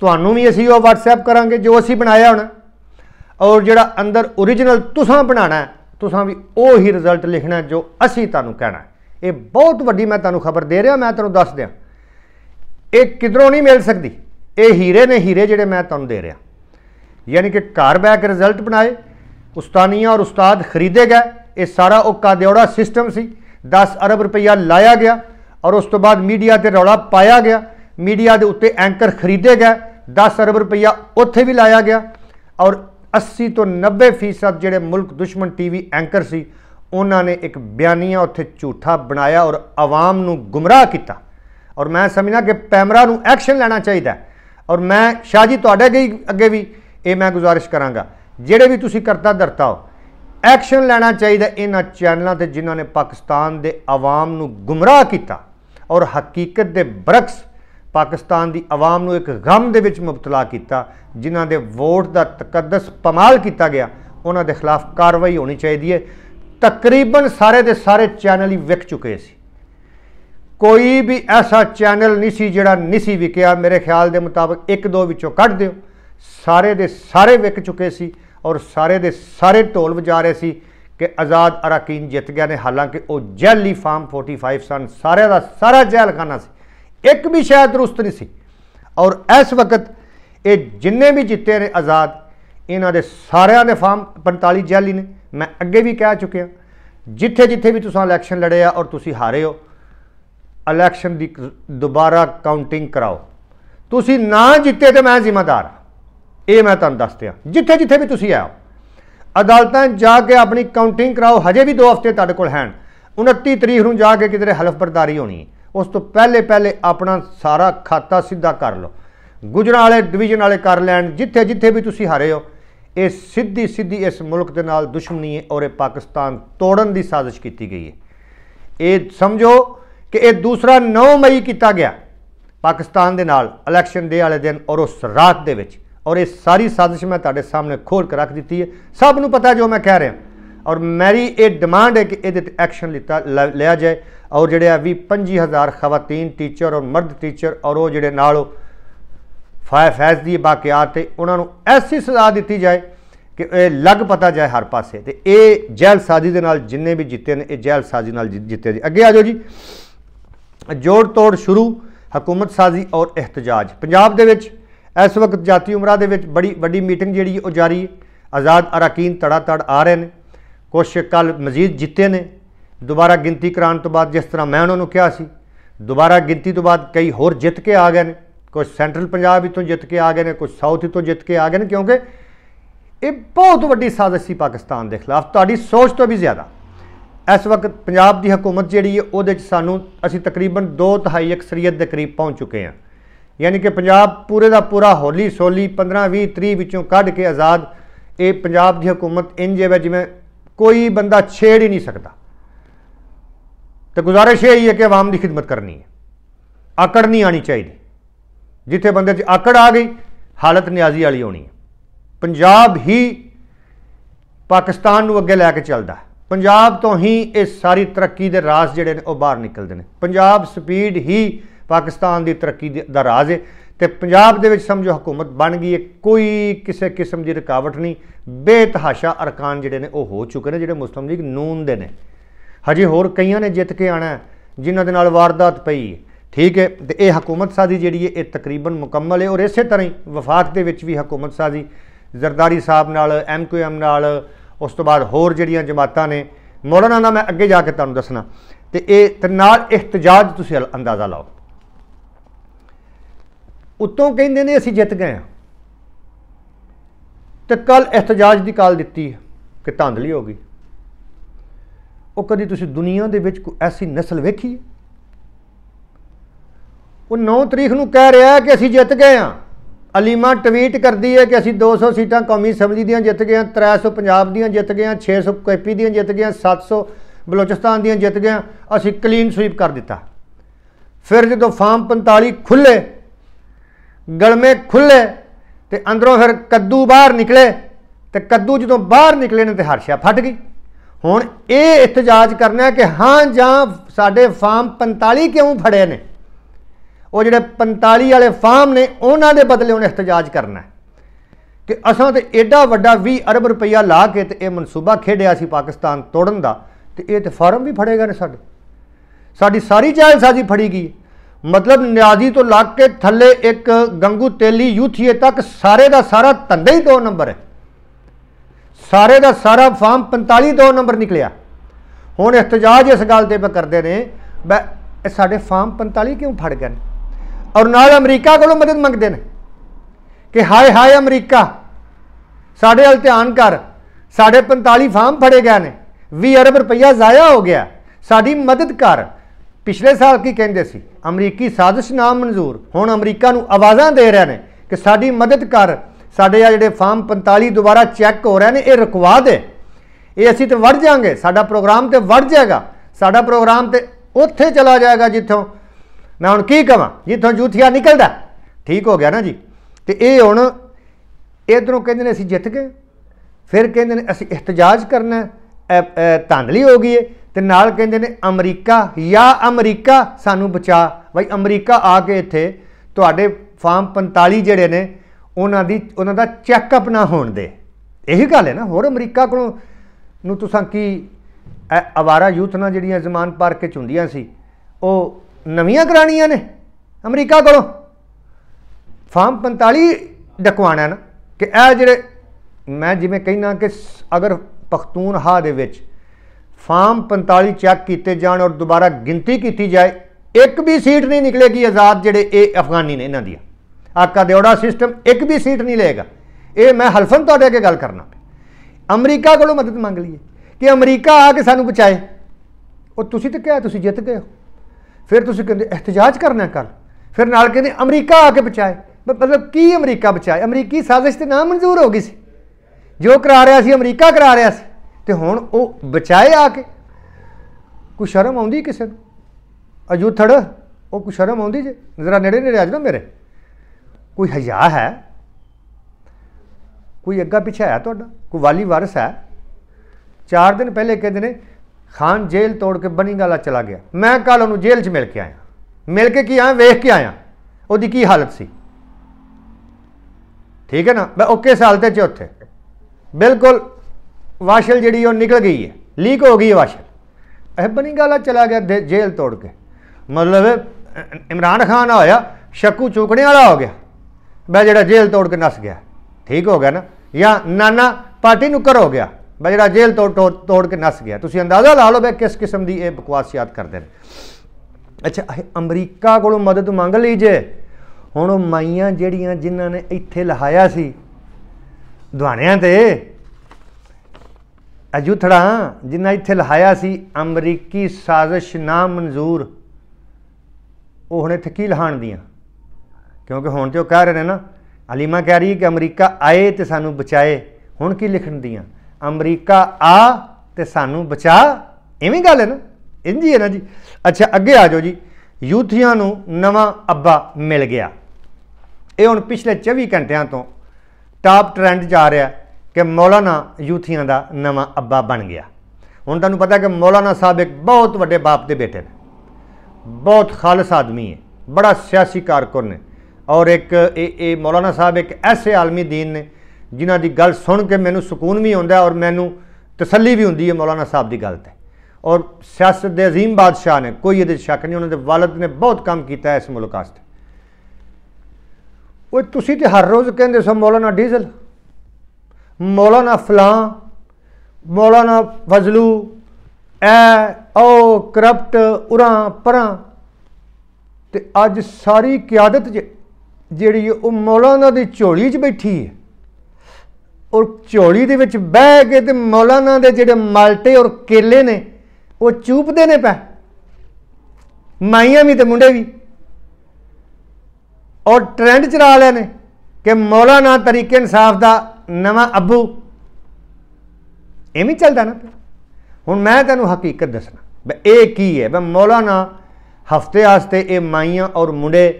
Speaker 1: ਤੁਹਾਨੂੰ ਵੀ ਅਸੀਂ ਉਹ WhatsApp ਕਰਾਂਗੇ ਜੋ ਅਸੀਂ ਬਣਾਇਆ ਹੋਣਾ ਔਰ ਜਿਹੜਾ ਅੰਦਰ origignal ਤੁਸਾਂ ਬਣਾਣਾ ਹੈ ਤੁਸਾਂ ਵੀ ਉਹ ਹੀ ਰਿਜ਼ਲਟ ਲਿਖਣਾ ਜੋ ਅਸੀਂ ਤੁਹਾਨੂੰ ਕਹਿਣਾ ਇਹ ਬਹੁਤ ਵੱਡੀ ਮੈਂ ਤੁਹਾਨੂੰ ਖਬਰ ਦੇ ਰਿਹਾ ਮੈਂ ਤੁਹਾਨੂੰ ਦੱਸ ਦਿਆਂ ਇਹ ਕਿਧਰੋਂ ਨਹੀਂ ਮਿਲ ਸਕਦੀ ਇਹ ਹੀਰੇ ਨੇ ਹੀਰੇ ਜਿਹੜੇ ਮੈਂ ਤੁਹਾਨੂੰ ਦੇ ਰਿਹਾ ਯਾਨੀ ਕਿ ਘਰ ਬੈ ਕੇ ਰਿਜ਼ਲਟ ਬਣਾਏ ਉਸਤਾਨੀਆਂ ਔਰ ਉਸਤਾਦ ਖਰੀਦੇ ਗਏ ਇਹ ਸਾਰਾ ਉਹ ਕਾਦਿਓੜਾ ਸਿਸਟਮ ਸੀ 10 ਅਰਬ ਰੁਪਈਆ ਲਾਇਆ ਗਿਆ ਔਰ ਉਸ ਤੋਂ ਬਾਅਦ ਮੀਡੀਆ ਤੇ ਰੌਲਾ ਪਾਇਆ ਗਿਆ ਮੀਡੀਆ ਦੇ ਉੱਤੇ ਐਂਕਰ ਖਰੀਦੇ ਗਏ 10 ਅਰਬ ਰੁਪਈਆ ਉੱਥੇ ਵੀ ਲਾਇਆ ਗਿਆ ਔਰ 80 ਤੋਂ 90% ਜਿਹੜੇ ਮੁਲਕ ਦੁਸ਼ਮਣ ਟੀਵੀ ਐਂਕਰ ਸੀ ਉਹਨਾਂ ਨੇ ਇੱਕ ਬਿਆਨੀਆਂ ਉੱਥੇ ਝੂਠਾ ਬਣਾਇਆ ਔਰ ਆਵਾਮ ਨੂੰ ਗੁੰਮਰਾਹ ਕੀਤਾ ਔਰ ਮੈਂ ਸਮਝਦਾ ਕਿ ਪੈਮਰਾ ਨੂੰ ਐਕਸ਼ਨ ਲੈਣਾ ਚਾਹੀਦਾ ਔਰ ਮੈਂ ਸ਼ਾਹ ਜੀ ਤੁਹਾਡੇ ਅੱਗੇ ਵੀ ਇਹ ਮੈਂ ਗੁਜ਼ਾਰਿਸ਼ ਕਰਾਂਗਾ ਜਿਹੜੇ ਵੀ ਤੁਸੀਂ ਕਰਤਾ ਦਰਤਾ ਹੋ ਐਕਸ਼ਨ ਲੈਣਾ ਚਾਹੀਦਾ ਇਹਨਾਂ ਚੈਨਲਾਂ ਤੇ ਜਿਨ੍ਹਾਂ ਨੇ ਪਾਕਿਸਤਾਨ ਦੇ ਆਵਾਮ ਨੂੰ ਗੁੰਮਰਾਹ ਕੀਤਾ ਔਰ ਹਕੀਕਤ ਦੇ ਬਰਖਸ ਪਾਕਿਸਤਾਨ ਦੀ ਆਵਾਮ ਨੂੰ ਇੱਕ ਗਮ ਦੇ ਵਿੱਚ ਮੁਬਤਲਾ ਕੀਤਾ ਜਿਨ੍ਹਾਂ ਦੇ ਵੋਟ ਦਾ ਤਕੱਦਸ ਪਮਾਲ ਕੀਤਾ ਗਿਆ ਉਹਨਾਂ ਦੇ ਖਿਲਾਫ ਕਾਰਵਾਈ ਹੋਣੀ ਚਾਹੀਦੀ ਹੈ ਤਕਰੀਬਨ ਸਾਰੇ ਦੇ ਸਾਰੇ ਚੈਨਲ ਹੀ ਵਿਕ ਚੁੱਕੇ ਸੀ ਕੋਈ ਵੀ ਐਸਾ ਚੈਨਲ ਨਹੀਂ ਸੀ ਜਿਹੜਾ ਨਹੀਂ ਸੀ ਵਿਕਿਆ ਮੇਰੇ ਖਿਆਲ ਦੇ ਮੁਤਾਬਕ ਇੱਕ ਦੋ ਵਿੱਚੋਂ ਕੱਢ ਦਿਓ ਸਾਰੇ ਦੇ ਸਾਰੇ ਵਿਕ ਚੁੱਕੇ ਸੀ ਔਰ ਸਾਰੇ ਦੇ ਸਾਰੇ ਢੋਲ ਵਜਾ ਰਹੇ ਸੀ ਕਿ ਆਜ਼ਾਦ ਅਰਾਕੀਨ ਜਿੱਤ ਗਿਆ ਨੇ ਹਾਲਾਂਕਿ ਉਹ ਜੈਲੀ ਫਾਰਮ 45 ਸਨ ਸਾਰਿਆਂ ਦਾ ਸਾਰਾ ਜੈਲਖਾਨਾ ਸੀ ਇੱਕ ਵੀ ਸ਼ਾਇਦ ਦਰੁਸਤ ਨਹੀਂ ਸੀ ਔਰ ਇਸ ਵਕਤ ਇਹ ਜਿੰਨੇ ਵੀ ਜਿੱਤੇ ਨੇ ਆਜ਼ਾਦ ਇਹਨਾਂ ਦੇ ਸਾਰਿਆਂ ਦੇ ਫਾਰਮ 45 ਜੈਲੀ ਨੇ ਮੈਂ ਅੱਗੇ ਵੀ ਕਹਿ ਚੁੱਕਿਆ ਜਿੱਥੇ ਜਿੱਥੇ ਵੀ ਤੁਸੀਂ ਇਲੈਕਸ਼ਨ ਲੜੇ ਆ ਔਰ ਤੁਸੀਂ ਹਾਰੇ ਹੋ ਇਲੈਕਸ਼ਨ ਦੀ ਦੁਬਾਰਾ ਕਾਊਂਟਿੰਗ ਕਰਾਓ ਤੁਸੀਂ ਨਾ ਜਿੱਤੇ ਤੇ ਮੈਂ ਜ਼ਿੰਮੇਦਾਰ ਹਾਂ ਇਹ ਮੈਂ ਤੁਹਾਨੂੰ ਦੱਸ ਦਿਆਂ ਜਿੱਥੇ ਜਿੱਥੇ ਵੀ ਤੁਸੀਂ ਆਓ ਅਦਾਲਤਾਂ ਜਾ ਕੇ ਆਪਣੀ ਕਾਊਂਟਿੰਗ ਕਰਾਓ ਹਜੇ ਵੀ 2 ਹਫ਼ਤੇ ਤੁਹਾਡੇ ਕੋਲ ਹਨ 29 ਤਰੀਕ ਨੂੰ ਜਾ ਕੇ ਕਿਧਰੇ ਹਲਫਬਰਦਾਰੀ ਹੋਣੀ ਹੈ ਉਸ ਤੋਂ ਪਹਿਲੇ ਪਹਿਲੇ ਆਪਣਾ ਸਾਰਾ ਖਾਤਾ ਸਿੱਧਾ ਕਰ ਲਓ ਗੁਜਰਾਂ ਵਾਲੇ ਡਿਵੀਜ਼ਨ ਵਾਲੇ ਕਰ ਲੈਣ ਜਿੱਥੇ ਜਿੱਥੇ ਵੀ ਤੁਸੀਂ ਹਾਰੇ ਹੋ ਇਹ ਸਿੱਧੀ ਸਿੱਧੀ ਇਸ ਮੁਲਕ ਦੇ ਨਾਲ ਦੁਸ਼ਮਣੀ ਹੈ ਔਰ ਇਹ ਪਾਕਿਸਤਾਨ ਤੋੜਨ ਦੀ ਸਾਜ਼ਿਸ਼ ਕੀਤੀ ਗਈ ਹੈ ਇਹ ਸਮਝੋ ਕਿ ਇਹ ਦੂਸਰਾ 9 ਮਈ ਕੀਤਾ ਗਿਆ ਪਾਕਿਸਤਾਨ ਦੇ ਨਾਲ ਇਲੈਕਸ਼ਨ ਦੇ ਵਾਲੇ ਦਿਨ ਔਰ ਉਸ ਰਾਤ ਦੇ ਵਿੱਚ ਔਰ ਇਹ ਸਾਰੀ ਸਾਜ਼ਿਸ਼ ਮੈਂ ਤੁਹਾਡੇ ਸਾਹਮਣੇ ਖੋਲ ਕੇ ਰੱਖ ਦਿੱਤੀ ਹੈ ਸਭ ਨੂੰ ਪਤਾ ਜੋ ਮੈਂ ਕਹਿ ਰਿਹਾ ਔਰ ਮੇਰੀ ਇਹ ਡਿਮਾਂਡ ਹੈ ਕਿ ਇਹਦੇ ਤੇ ਐਕਸ਼ਨ ਲਿਤਾ ਲਿਆ ਜਾਏ ਔਰ ਜਿਹੜੇ ਆ ਵੀ 25000 ਖਵਾਤੀਨ ਟੀਚਰ ਔਰ ਮਰਦ ਟੀਚਰ ਔਰ ਉਹ ਜਿਹੜੇ ਨਾਲ ਫਾਇ ਫੈਜ਼ ਦੀ ਬਾਕਿਆਤ ਤੇ ਉਹਨਾਂ ਨੂੰ ਐਸੀ ਸਜ਼ਾ ਦਿੱਤੀ ਜਾਏ ਕਿ ਇਹ ਲੱਗ ਪਤਾ ਜਾਏ ਹਰ ਪਾਸੇ ਤੇ ਇਹ ਜੈਲ ਸਾਜ਼ੀ ਦੇ ਨਾਲ ਜਿੰਨੇ ਵੀ ਜਿੱਤੇ ਨੇ ਇਹ ਜੈਲ ਸਾਜ਼ੀ ਨਾਲ ਜਿੱਤੇ ਜੀ ਅੱਗੇ ਆ ਜਾਓ ਜੀ ਜੋੜ ਤੋੜ ਸ਼ੁਰੂ ਹਕੂਮਤ ਸਾਜ਼ੀ ਔਰ ਇਹਤਜਾਜ ਪੰਜਾਬ ਦੇ ਵਿੱਚ ਇਸ ਵਕਤ ਜਾਤੀ ਉਮਰਾ ਦੇ ਵਿੱਚ ਬੜੀ ਵੱਡੀ ਮੀਟਿੰਗ ਜਿਹੜੀ ਉਹ ਜਾਰੀ ਆਜ਼ਾਦ ਅਰਾਕੀਨ ਤੜਾ ਤੜ ਆ ਰਹੇ ਨੇ ਕੁਝ ਕੱਲ ਮਜ਼ੀਦ ਜਿੱਤੇ ਨੇ ਦੁਬਾਰਾ ਗਿਣਤੀ ਕਰਾਉਣ ਤੋਂ ਬਾਅਦ ਜਿਸ ਤਰ੍ਹਾਂ ਮੈਂ ਉਹਨਾਂ ਨੂੰ ਕਿਹਾ ਸੀ ਦੁਬਾਰਾ ਗਿਣਤੀ ਤੋਂ ਬਾਅਦ ਕਈ ਹੋਰ ਜਿੱਤ ਕੇ ਆ ਗਏ ਨੇ ਕੁਝ ਸੈਂਟਰਲ ਪੰਜਾਬ ਵਿੱਚੋਂ ਜਿੱਤ ਕੇ ਆ ਗਏ ਨੇ ਕੁਝ ਸਾਊਥ ਤੋਂ ਜਿੱਤ ਕੇ ਆ ਗਏ ਨੇ ਕਿਉਂਕਿ ਇਹ ਬਹੁਤ ਵੱਡੀ ਸਾਜ਼ਿਸ਼ ਸੀ ਪਾਕਿਸਤਾਨ ਦੇ ਖਿਲਾਫ ਤੁਹਾਡੀ ਸੋਚ ਤੋਂ ਵੀ ਜ਼ਿਆਦਾ ਇਸ ਵਕਤ ਪੰਜਾਬ ਦੀ ਹਕੂਮਤ ਜਿਹੜੀ ਹੈ ਉਹਦੇ 'ਚ ਸਾਨੂੰ ਅਸੀਂ ਤਕਰੀਬਨ 2 ਤਿਹਾਈ ਅਕਸਰੀਅਤ ਦੇ ਕਰੀਬ ਪਹੁੰਚ ਚੁੱਕੇ ਹਾਂ ਯਾਨੀ ਕਿ ਪੰਜਾਬ ਪੂਰੇ ਦਾ ਪੂਰਾ ਹੋਲੀ ਸੋਲੀ 15 20 30 ਵਿੱਚੋਂ ਕੱਢ ਕੇ ਆਜ਼ਾਦ ਇਹ ਪੰਜਾਬ ਦੀ ਹਕੂਮਤ ਇੰਜ ਹੈ ਜਿਵੇਂ ਕੋਈ ਬੰਦਾ ਛੇੜ ਹੀ ਨਹੀਂ ਸਕਦਾ ਤੇ ਗੁਜ਼ਾਰਿਸ਼ ਇਹ ਹੈ ਕਿ ਆਵਾਮ ਦੀ ਖਿਦਮਤ ਕਰਨੀ ਹੈ ਆਕੜ ਨਹੀਂ ਆਣੀ ਚਾਹੀਦੀ ਜਿੱਥੇ ਬੰਦੇ 'ਚ ਆਕੜ ਆ ਗਈ ਹਾਲਤ ਨਿਆਜ਼ੀ ਵਾਲੀ ਹੋਣੀ ਹੈ ਪੰਜਾਬ ਹੀ ਪਾਕਿਸਤਾਨ ਨੂੰ ਅੱਗੇ ਲੈ ਕੇ ਚੱਲਦਾ ਪੰਜਾਬ ਤੋਂ ਹੀ ਇਹ ਸਾਰੀ ਤਰੱਕੀ ਦੇ ਰਾਸ ਜਿਹੜੇ ਨੇ ਉਹ ਬਾਹਰ ਨਿਕਲਦੇ ਨੇ ਪੰਜਾਬ ਸਪੀਡ ਹੀ ਪਾਕਿਸਤਾਨ ਦੀ ਤਰੱਕੀ ਦਾ ਰਾਜ ਹੈ ਤੇ ਪੰਜਾਬ ਦੇ ਵਿੱਚ ਸਮਝੋ ਹਕੂਮਤ ਬਣ ਗਈ ਹੈ ਕੋਈ ਕਿਸੇ ਕਿਸਮ ਦੀ ਰੁਕਾਵਟ ਨਹੀਂ ਬੇਤਹਾਸ਼ਾ ਅਰਕਾਨ ਜਿਹੜੇ ਨੇ ਉਹ ਹੋ ਚੁੱਕੇ ਨੇ ਜਿਹੜੇ ਮੁਸਲਮ ਲੀਗ ਨੂਨ ਦੇ ਨੇ ਹਜੇ ਹੋਰ ਕਈਆਂ ਨੇ ਜਿੱਤ ਕੇ ਆਣਾ ਜਿਨ੍ਹਾਂ ਦੇ ਨਾਲ ਵਾਰਦਾਤ ਪਈ ਹੈ ਠੀਕ ਹੈ ਤੇ ਇਹ ਹਕੂਮਤ ਸਾਦੀ ਜਿਹੜੀ ਹੈ ਇਹ ਤਕਰੀਬਨ ਮੁਕੰਮਲ ਹੈ ਔਰ ਇਸੇ ਤਰ੍ਹਾਂ ਹੀ ਵਫਾਕ ਦੇ ਵਿੱਚ ਵੀ ਹਕੂਮਤ ਸਾਦੀ ਜ਼ਰਦਾਰੀ ਸਾਹਿਬ ਨਾਲ ਐਮਕਯੂਐਮ ਨਾਲ ਉਸ ਤੋਂ ਬਾਅਦ ਹੋਰ ਜਿਹੜੀਆਂ ਜਮਾਤਾਂ ਨੇ ਮੌਲਾਨਾ ਦਾ ਮੈਂ ਅੱਗੇ ਜਾ ਕੇ ਤੁਹਾਨੂੰ ਦੱਸਣਾ ਤੇ ਇਹ ਤੇ ਨਾਲ ਇhtਜਾਜ ਤੁਸੀਂ ਅੰਦਾਜ਼ਾ ਲਾਓ ਉੱਤੋਂ ਕਹਿੰਦੇ ਨੇ ਅਸੀਂ ਜਿੱਤ ਗਏ ਆ ਤੇ ਕੱਲ ਇਤਜਾਜ ਦੀ ਕਾਲ ਦਿੱਤੀ ਕਿ ਧਾਂਦਲੀ ਹੋ ਗਈ ਉਹ ਕਦੀ ਤੁਸੀਂ ਦੁਨੀਆ ਦੇ ਵਿੱਚ ਕੋਈ ਐਸੀ ਨਸਲ ਵੇਖੀ ਉਹ 9 ਤਰੀਕ ਨੂੰ ਕਹਿ ਰਿਹਾ ਕਿ ਅਸੀਂ ਜਿੱਤ ਗਏ ਆ ਅਲੀਮਾ ਟਵੀਟ ਕਰਦੀ ਹੈ ਕਿ ਅਸੀਂ 200 ਸੀਟਾਂ ਕੌਮੀ ਅਸੈਂਬਲੀ ਦੀਆਂ ਜਿੱਤ ਗਏ ਆ 300 ਪੰਜਾਬ ਦੀਆਂ ਜਿੱਤ ਗਏ ਆ 600 ਕੈਪੀ ਦੀਆਂ ਜਿੱਤ ਗਏ ਆ 700 ਬਲੋਚਿਸਤਾਨ ਦੀਆਂ ਜਿੱਤ ਗਏ ਆ ਅਸੀਂ ਕਲੀਨ ਸਵੀਪ ਕਰ ਦਿੱਤਾ ਫਿਰ ਜਦੋਂ ਫਾਰਮ 45 ਖੁੱਲੇ ਗਲਮੇ ਖੁੱਲੇ ਤੇ ਅੰਦਰੋਂ ਫਿਰ ਕੱਦੂ ਬਾਹਰ ਨਿਕਲੇ ਤੇ ਕੱਦੂ ਜਦੋਂ ਬਾਹਰ ਨਿਕਲੇ ਨੇ ਤੇ ਹਰਸ਼ਾ ਫਟ ਗਈ ਹੁਣ ਇਹ ਇਤਜਾਜ ਕਰਨਾ ਕਿ ਹਾਂ ਜਾਂ ਸਾਡੇ ਫਾਰਮ 45 ਕਿਉਂ ਫੜੇ ਨੇ ਉਹ ਜਿਹੜੇ 45 ਵਾਲੇ ਫਾਰਮ ਨੇ ਉਹਨਾਂ ਦੇ ਬਦਲੇ ਉਹਨੇ ਇਤਜਾਜ ਕਰਨਾ ਕਿ ਅਸਾਂ ਤੇ ਐਡਾ ਵੱਡਾ 20 ਅਰਬ ਰੁਪਈਆ ਲਾ ਕੇ ਤੇ ਇਹ ਮਨਸੂਬਾ ਖੇਡਿਆ ਸੀ ਪਾਕਿਸਤਾਨ ਤੋੜਨ ਦਾ ਤੇ ਇਹ ਤੇ ਫਾਰਮ ਵੀ ਫੜੇ ਗਏ ਨੇ ਸਾਡੇ ਸਾਡੀ ਸਾਰੀ ਚਾਲ ਸਾਜੀ ਫੜੀ ਗਈ ਮਤਲਬ ਨਿਆਜ਼ੀ ਤੋਂ ਲੱਗ ਕੇ ਥੱਲੇ ਇੱਕ ਗੰਗੂ ਤੇਲੀ ਯੂਥੀਏ ਤੱਕ ਸਾਰੇ ਦਾ ਸਾਰਾ ਧੰਦਾ ਹੀ 2 ਨੰਬਰ ਹੈ ਸਾਰੇ ਦਾ ਸਾਰਾ ਫਾਰਮ 45 2 ਨੰਬਰ ਨਿਕਲਿਆ ਹੁਣ ਇਤਜਾਜ ਇਸ ਗੱਲ ਤੇ ਕਰਦੇ ਨੇ ਬੈ ਸਾਡੇ ਫਾਰਮ 45 ਕਿਉਂ ਫੜ ਗਏ ਔਰ ਨਾਲ ਅਮਰੀਕਾ ਕੋਲੋਂ ਮਦਦ ਮੰਗਦੇ ਨੇ ਕਿ ਹਾਏ ਹਾਏ ਅਮਰੀਕਾ ਸਾਡੇ ਹਲ ਧਿਆਨ ਕਰ ਸਾਡੇ 45 ਫਾਰਮ ਫੜੇ ਗਏ ਨੇ 20 ਅਰਬ ਰੁਪਈਆ ਜ਼ਾਇਆ ਹੋ ਗਿਆ ਸਾਡੀ ਮਦਦ ਕਰ ਪਿਛਲੇ ਸਾਲ ਕੀ ਕਹਿੰਦੇ ਸੀ ਅਮਰੀਕੀ ਸਾਜ਼ਿਸ਼ ਨਾ ਮਨਜ਼ੂਰ ਹੁਣ ਅਮਰੀਕਾ ਨੂੰ ਆਵਾਜ਼ਾਂ ਦੇ ਰਹੇ ਨੇ ਕਿ ਸਾਡੀ ਮਦਦ ਕਰ ਸਾਡੇ ਆ ਜਿਹੜੇ ਫਾਰਮ 45 ਦੁਬਾਰਾ ਚੈੱਕ ਹੋ ਰਹੇ ਨੇ ਇਹ ਰੁਕਵਾ ਦੇ ਇਹ ਅਸੀਂ ਤੇ ਵੜ ਜਾਾਂਗੇ ਸਾਡਾ ਪ੍ਰੋਗਰਾਮ ਤੇ ਵੜ ਜਾਏਗਾ ਸਾਡਾ ਪ੍ਰੋਗਰਾਮ ਤੇ ਉੱਥੇ ਚਲਾ ਜਾਏਗਾ ਜਿੱਥੋਂ ਮੈਂ ਹੁਣ ਕੀ ਕਹਾਂ ਜਿੱਥੋਂ ਜੂਥੀਆ ਨਿਕਲਦਾ ਠੀਕ ਹੋ ਗਿਆ ਨਾ ਜੀ ਤੇ ਇਹ ਹੁਣ ਇਧਰੋਂ ਕਹਿੰਦੇ ਨੇ ਅਸੀਂ ਜਿੱਤ ਗਏ ਫਿਰ ਕਹਿੰਦੇ ਨੇ ਅਸੀਂ ਇhtਜਾਜ ਕਰਨਾ ਧਾਂਦਲੀ ਹੋ ਗਈ ਏ ਤੇ ਨਾਲ ਕਹਿੰਦੇ ਨੇ ਅਮਰੀਕਾ ਜਾਂ ਅਮਰੀਕਾ ਸਾਨੂੰ ਬਚਾ ਬਈ ਅਮਰੀਕਾ ਆ ਕੇ ਇੱਥੇ ਤੁਹਾਡੇ ਫਾਰਮ 45 ਜਿਹੜੇ ਨੇ ਉਹਨਾਂ ਦੀ ਉਹਨਾਂ ਦਾ ਚੈੱਕਅਪ ਨਾ ਹੋਣ ਦੇ ਇਹੀ ਗੱਲ ਹੈ ਨਾ ਹੋਰ ਅਮਰੀਕਾ ਕੋਲੋਂ ਨੂੰ ਤੁਸੀਂ ਕੀ ਆਵਾਰਾ ਯੂਥ ਨਾਲ ਜਿਹੜੀਆਂ ਜ਼ਮਾਨ ਪਾਰ ਕੇ ਚੁੰਦੀਆਂ ਸੀ ਉਹ ਨਵੀਆਂ ਕਰਾਣੀਆਂ ਨੇ ਅਮਰੀਕਾ ਕੋਲੋਂ ਫਾਰਮ 45 ਡਕਵਾਣਾ ਨਾ ਕਿ ਇਹ ਜਿਹੜੇ ਮੈਂ ਜਿਵੇਂ ਕਹਿਣਾ ਕਿ ਅਗਰ ਪਖਤੂਨ ਹਾ ਦੇ ਵਿੱਚ ਫਾਰਮ 45 ਚੈੱਕ ਕੀਤੇ ਜਾਣ ਔਰ ਦੁਬਾਰਾ ਗਿਣਤੀ ਕੀਤੀ ਜਾਏ ਇੱਕ ਵੀ ਸੀਟ ਨਹੀਂ ਨਿਕਲੇਗੀ ਆਜ਼ਾਦ ਜਿਹੜੇ ਇਹ ਅਫਗਾਨੀ ਨੇ ਇਹਨਾਂ ਦੀਆਂ ਆਕਾ ਦਿਉੜਾ ਸਿਸਟਮ ਇੱਕ ਵੀ ਸੀਟ ਨਹੀਂ ਲਏਗਾ ਇਹ ਮੈਂ ਹਲਫਨ ਤੁਹਾਡੇ ਅੱਗੇ ਗੱਲ ਕਰਨਾ ਅਮਰੀਕਾ ਕੋਲੋਂ ਮਦਦ ਮੰਗ ਲਈਏ ਕਿ ਅਮਰੀਕਾ ਆ ਕੇ ਸਾਨੂੰ ਬਚਾਏ ਉਹ ਤੁਸੀਂ ਤਾਂ ਕਿਹਾ ਤੁਸੀਂ ਜਿੱਤ ਗਏ ਹੋ ਫਿਰ ਤੁਸੀਂ ਕਹਿੰਦੇ ਇhtਜਾਜ ਕਰਨਾ ਕੱਲ ਫਿਰ ਨਾਲ ਕਹਿੰਦੇ ਅਮਰੀਕਾ ਆ ਕੇ ਬਚਾਏ ਮਤਲਬ ਕੀ ਅਮਰੀਕਾ ਬਚਾਏ ਅਮਰੀਕੀ ਸਾਜ਼ਿਸ਼ ਤੇ ਨਾ ਮਨਜ਼ੂਰ ਹੋ ਗਈ ਸੀ ਜੋ ਕਰਾ ਰਿਹਾ ਸੀ ਅਮਰੀਕਾ ਕਰਾ ਰਿਹਾ ਸੀ ਤੇ ਹੁਣ ਉਹ ਬਚਾਏ ਆ ਕੇ ਕੋਈ ਸ਼ਰਮ ਆਉਂਦੀ ਕਿਸੇ ਨੂੰ ਅਜੂਥੜ ਉਹ ਕੋਈ ਸ਼ਰਮ ਆਉਂਦੀ ਜੇ ਜ਼ਰਾ ਨੇੜੇ ਨੇੜੇ ਆ ਜਾ ਮੇਰੇ ਕੋਈ ਹਯਾ ਹੈ ਕੋਈ ਅੱਗਾ ਪਿੱਛਾ ਹੈ ਤੁਹਾਡਾ ਕੋਈ ਵਾਲੀ ਵਾਰਸ ਹੈ ਚਾਰ ਦਿਨ ਪਹਿਲੇ ਕਹਿੰਦੇ ਨੇ ਖਾਨ ਜੇਲ੍ਹ ਤੋੜ ਕੇ ਬਨੀਗਾਲਾ ਚਲਾ ਗਿਆ ਮੈਂ ਕੱਲ ਉਹਨੂੰ ਜੇਲ੍ਹ 'ਚ ਮਿਲ ਕੇ ਆਇਆ ਮਿਲ ਕੇ ਕੀ ਆਇਆ ਵੇਖ ਕੇ ਆਇਆ ਉਹਦੀ ਕੀ ਹਾਲਤ ਸੀ ਠੀਕ ਹੈ ਨਾ ਮੈਂ ਓਕੇ ਸਾਲ ਤੇ ਚ ਉੱਥੇ ਬਿਲਕੁਲ ਵਾਸ਼ਲ ਜਿਹੜੀ ਉਹ ਨਿਕਲ ਗਈ ਹੈ ਲੀਕ ਹੋ ਗਈ ਹੈ ਵਾਸ਼ਲ ਇਹ ਬਣੀ ਗੱਲ ਚਲਾ ਗਿਆ ਜੇਲ੍ਹ ਤੋੜ ਕੇ ਮਤਲਬ ਇਮਰਾਨ ਖਾਨ ਹੋਇਆ ਸ਼ੱਕੂ ਚੁਕਣੇ ਵਾਲਾ ਹੋ ਗਿਆ ਬਈ ਜਿਹੜਾ ਜੇਲ੍ਹ ਤੋੜ ਕੇ ਨਸ ਗਿਆ ਠੀਕ ਹੋ ਗਿਆ ਨਾ ਜਾਂ ਨਾਨਾ ਪਾਰਟੀ ਨੂੰ ਕਰ ਹੋ ਗਿਆ ਬਈ ਜਿਹੜਾ ਜੇਲ੍ਹ ਤੋੜ ਤੋੜ ਕੇ ਨਸ ਗਿਆ ਤੁਸੀਂ ਅੰਦਾਜ਼ਾ ਲਾ ਲਓ ਬਈ ਕਿਸ ਕਿਸਮ ਦੀ ਇਹ ਬਕਵਾਸ ਯਾਦ ਕਰਦੇ ਨੇ ਅੱਛਾ ਅਮਰੀਕਾ ਕੋਲੋਂ ਮਦਦ ਮੰਗ ਲਈ ਜੇ ਹੁਣ ਉਹ ਮਾਈਆਂ ਜਿਹੜੀਆਂ ਜਿਨ੍ਹਾਂ ਨੇ ਇੱਥੇ ਲਹਾਇਆ ਸੀ ਦੁਆਣਿਆਂ ਤੇ ਅਜੂਥੜਾ ਜਿੰਨਾ ਇੱਥੇ ਲਹਾਇਆ ਸੀ ਅਮਰੀਕੀ ਸਾਜ਼ਿਸ਼ ਨਾ ਮਨਜ਼ੂਰ ਉਹ ਹੁਣ ਇੱਥੇ ਕੀ ਲਹਾਣ ਦੀਆਂ ਕਿਉਂਕਿ ਹੁਣ ਤੇ ਉਹ ਕਹਿ ਰਹੇ ਨੇ ਨਾ ਅਲੀਮਾ ਕਹਿ ਰਹੀ ਹੈ ਕਿ ਅਮਰੀਕਾ ਆਏ ਤੇ ਸਾਨੂੰ ਬਚਾਏ ਹੁਣ ਕੀ ਲਿਖਣ ਦੀਆਂ ਅਮਰੀਕਾ ਆ ਤੇ ਸਾਨੂੰ ਬਚਾ ਐਵੇਂ ਗੱਲ ਹੈ ਨਾ ਇੰਜ ਹੀ ਹੈ ਨਾ ਜੀ ਅੱਛਾ ਅੱਗੇ ਆ ਜਾਓ ਜੀ ਯੂਥੀਆਂ ਨੂੰ ਨਵਾਂ ਅੱਬਾ ਮਿਲ ਗਿਆ ਇਹ ਹੁਣ ਪਿਛਲੇ 24 ਘੰਟਿਆਂ ਤੋਂ ਟਾਪ ਟ੍ਰੈਂਡ ਜਾ ਰਿਹਾ ਕਿ ਮੌਲਾਨਾ ਯੂਥੀਆਂ ਦਾ ਨਵਾਂ ਅੱਬਾ ਬਣ ਗਿਆ ਹੁਣ ਤੁਹਾਨੂੰ ਪਤਾ ਕਿ ਮੌਲਾਨਾ ਸਾਹਿਬ ਇੱਕ ਬਹੁਤ ਵੱਡੇ ਬਾਪ ਦੇ ਬੇਟੇ ਨੇ ਬਹੁਤ ਖਾਲਸ ਆਦਮੀ ਹੈ ਬੜਾ ਸਿਆਸੀ ਕਾਰਕੁਨ ਹੈ ਔਰ ਇੱਕ ਇਹ ਇਹ ਮੌਲਾਨਾ ਸਾਹਿਬ ਇੱਕ ਐਸੇ ਆਲਮੀ دین ਨੇ ਜਿਨ੍ਹਾਂ ਦੀ ਗੱਲ ਸੁਣ ਕੇ ਮੈਨੂੰ ਸਕੂਨ ਵੀ ਹੁੰਦਾ ਔਰ ਮੈਨੂੰ ਤਸੱਲੀ ਵੀ ਹੁੰਦੀ ਹੈ ਮੌਲਾਨਾ ਸਾਹਿਬ ਦੀ ਗੱਲ ਤੇ ਔਰ ਸਿਆਸਤ ਦੇ عظیم ਬਾਦਸ਼ਾਹ ਨੇ ਕੋਈ ਇਹਦੇ ਸ਼ੱਕ ਨਹੀਂ ਉਹਨਾਂ ਦੇ ਵਾਲਦ ਨੇ ਬਹੁਤ ਕੰਮ ਕੀਤਾ ਇਸ ਮੁਲਕ ਵਾਸਤੇ ਉਹ ਤੁਸੀਂ ਤੇ ਹਰ ਰੋਜ਼ ਕਹਿੰਦੇ ਸੋ ਮੌਲਾਨਾ ਡੀਜ਼ਲ ਮੌਲਾਨਾ ਫਲਾਂ ਮੌਲਾਨਾ ਵਜਲੂ ਐ ਉਹ ਕਰਪਟ ਉਰਾ ਪਰਾਂ ਤੇ ਅੱਜ ਸਾਰੀ ਕਿਆਦਤ ਜਿਹੜੀ ਉਹ ਮੌਲਾਨਾ ਦੀ ਝੋਲੀ 'ਚ ਬੈਠੀ ਹੈ ਔਰ ਝੋਲੀ ਦੇ ਵਿੱਚ ਬਹਿ ਕੇ ਤੇ ਮੌਲਾਨਾ ਦੇ ਜਿਹੜੇ ਮਲਟੇ ਔਰ ਕੇਲੇ ਨੇ ਉਹ ਚੂਪਦੇ ਨੇ ਪੈ ਮਾਈਆਂ ਵੀ ਤੇ ਮੁੰਡੇ ਵੀ ਔਰ ਟ੍ਰੈਂਡ ਚਲਾ ਲੈ ਨੇ ਕਿ ਮੌਲਾਨਾ ਤਰੀਕੇ ਇਨਸਾਫ ਦਾ ਨਵਾਂ ਅੱਬੂ ਐਵੇਂ ਚੱਲਦਾ ਨਾ ਹੁਣ ਮੈਂ ਤੈਨੂੰ ਹਕੀਕਤ ਦੱਸਣਾ ਬਈ ਇਹ ਕੀ ਹੈ ਬਈ ਮੌਲਾਨਾ ਹਫਤੇ ਆਸਤੇ ਇਹ ਮਾਈਆਂ ਔਰ ਮੁੰਡੇ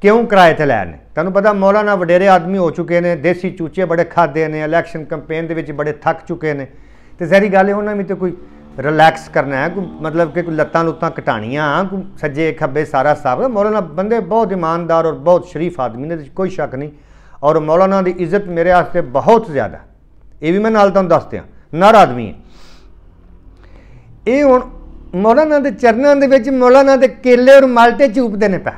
Speaker 1: ਕਿਉਂ ਕਿਰਾਏ ਤੇ ਲੈਣ ਤੈਨੂੰ ਪਤਾ ਮੌਲਾਨਾ ਵਡੇਰੇ ਆਦਮੀ ਹੋ ਚੁੱਕੇ ਨੇ ਦੇਸੀ ਚੂਚੇ ਬੜੇ ਖਾਦੇ ਨੇ ਇਲੈਕਸ਼ਨ ਕੈਂਪੇਨ ਦੇ ਵਿੱਚ ਬੜੇ ਥੱਕ ਚੁੱਕੇ ਨੇ ਤੇ ਜ਼ਹਿਰੀ ਗੱਲ ਹੈ ਉਹਨਾਂ ਵਿੱਚ ਤੇ ਕੋਈ ਰਿਲੈਕਸ ਕਰਨਾ ਹੈ ਕੋਈ ਮਤਲਬ ਕਿ ਕੋਈ ਲੱਤਾਂ ਲੁੱਤਾਂ ਕਟਾਣੀਆਂ ਸੱਜੇ ਖੱਬੇ ਸਾਰਾ ਸਾਬ ਮੌਲਾਨਾ ਬੰਦੇ ਬਹੁਤ ਇਮਾਨਦਾਰ ਔਰ ਬਹੁਤ ਸ਼ਰੀਫ ਆਦਮੀ ਨੇ ਕੋਈ ਸ਼ੱਕ ਨਹੀਂ ਔਰ ਮੌਲਾਨਾ ਦੀ ਇੱਜ਼ਤ ਮੇਰੇ ਵਾਸਤੇ ਬਹੁਤ ਜ਼ਿਆਦਾ ਇਹ ਵੀ ਮੈਂ ਨਾਲ ਤੁਹਾਨੂੰ ਦੱਸ ਦਿਆਂ ਨਰ ਆਦਮੀ ਹੈ ਇਹ ਹੁਣ ਮੌਲਾਨਾ ਦੇ ਚਰਨਾਂ ਦੇ ਵਿੱਚ ਮੌਲਾਨਾ ਦੇ ਕੇਲੇ ਔਰ ਮਾਲਟੇ ਚੂਪਦੇ ਨੇ ਪਾ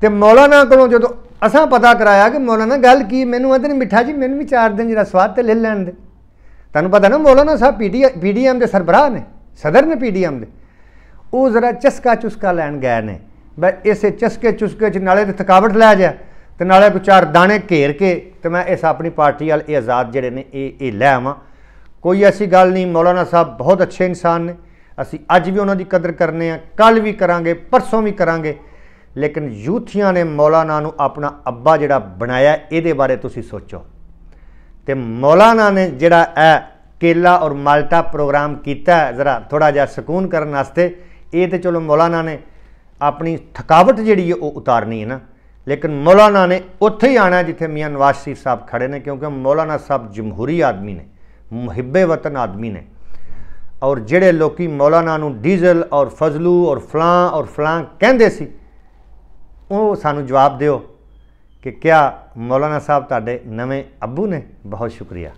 Speaker 1: ਤੇ ਮੌਲਾਨਾ ਕੋਲੋਂ ਜਦੋਂ ਅਸਾਂ ਪਤਾ ਕਰਾਇਆ ਕਿ ਮੌਲਾਨਾ ਗੱਲ ਕੀ ਮੈਨੂੰ ਆਂਦੇ ਮਿੱਠਾ ਜੀ ਮੈਨੂੰ ਵੀ ਚਾਰ ਦਿਨ ਜਿਹੜਾ ਸਵਾਦ ਤੇ ਲੈ ਲੈਣ ਦੇ ਤੁਹਾਨੂੰ ਪਤਾ ਨਾ ਮੌਲਾਨਾ ਸਾਹਿਬ ਪੀਡੀਐਮ ਪੀਡੀਐਮ ਦੇ ਸਰਬਰਾਹ ਨੇ ਸਦਰ ਨੇ ਪੀਡੀਐਮ ਦੇ ਉਹ ਜ਼ਰਾ ਚਸਕਾ ਚੁਸਕਾ ਲੈਣ ਗਏ ਨੇ ਬਸ ਇਸੇ ਚਸਕੇ ਚੁਸਕੇ ਚ ਨਾਲੇ ਤੇ ਥਕਾਵਟ ਲੈ ਜਾ ਤੇ ਨਾਲੇ ਵਿਚਾਰ ਦਾਣੇ ਘੇਰ ਕੇ ਤੇ ਮੈਂ ਇਸ ਆਪਣੀ ਪਾਰਟੀ ਵਾਲ ਇਹ ਆਜ਼ਾਦ ਜਿਹੜੇ ਨੇ ਇਹ ਇਹ ਲੈ ਆਵਾਂ ਕੋਈ ਐਸੀ ਗੱਲ ਨਹੀਂ ਮੌਲਾਨਾ ਸਾਹਿਬ ਬਹੁਤ ਅੱਛੇ ਇਨਸਾਨ ਨੇ ਅਸੀਂ ਅੱਜ ਵੀ ਉਹਨਾਂ ਦੀ ਕਦਰ ਕਰਨੇ ਆ ਕੱਲ ਵੀ ਕਰਾਂਗੇ ਪਰਸੋਂ ਵੀ ਕਰਾਂਗੇ ਲੇਕਿਨ ਯੂਥੀਆਂ ਨੇ ਮੌਲਾਨਾ ਨੂੰ ਆਪਣਾ ਅੱਬਾ ਜਿਹੜਾ ਬਣਾਇਆ ਇਹਦੇ ਬਾਰੇ ਤੁਸੀਂ ਸੋਚੋ ਤੇ ਮੌਲਾਨਾ ਨੇ ਜਿਹੜਾ ਇਹ ਕੇਲਾ ਔਰ ਮਾਲਟਾ ਪ੍ਰੋਗਰਾਮ ਕੀਤਾ ਜ਼ਰਾ ਥੋੜਾ ਜਿਹਾ ਸਕੂਨ ਕਰਨ ਵਾਸਤੇ ਇਹ ਤੇ ਚਲੋ ਮੌਲਾਨਾ ਨੇ ਆਪਣੀ ਥਕਾਵਟ ਜਿਹੜੀ ਹੈ ਉਹ ਉਤਾਰਨੀ ਹੈ ਨਾ ਲੇਕਿਨ ਮੌਲਾਨਾ ਨੇ ਉੱਥੇ ਹੀ ਆਣਾ ਜਿੱਥੇ ਮੀਆਂ ਨਵਾਜ਼ ਸ਼ਰੀਫ ਸਾਹਿਬ ਖੜੇ ਨੇ ਕਿਉਂਕਿ ਮੌਲਾਨਾ ਸਾਹਿਬ ਜਮਹੂਰੀ ਆਦਮੀ ਨੇ ਮੁਹੱਬੇ ਵਤਨ ਆਦਮੀ ਨੇ ਔਰ ਜਿਹੜੇ ਲੋਕੀ ਮੌਲਾਨਾ ਨੂੰ ਡੀਜ਼ਲ ਔਰ ਫਜ਼ਲੂ ਔਰ ਫਲਾਂ ਔਰ ਫਲਾਂ ਕਹਿੰਦੇ ਸੀ ਉਹ ਸਾਨੂੰ ਜਵਾਬ ਦਿਓ ਕਿ ਕਿਆ ਮੌਲਾਨਾ ਸਾਹਿਬ ਤੁਹਾਡੇ ਨਵੇਂ ਅੱਬੂ ਨੇ ਬਹੁਤ ਸ਼ੁਕਰੀਆ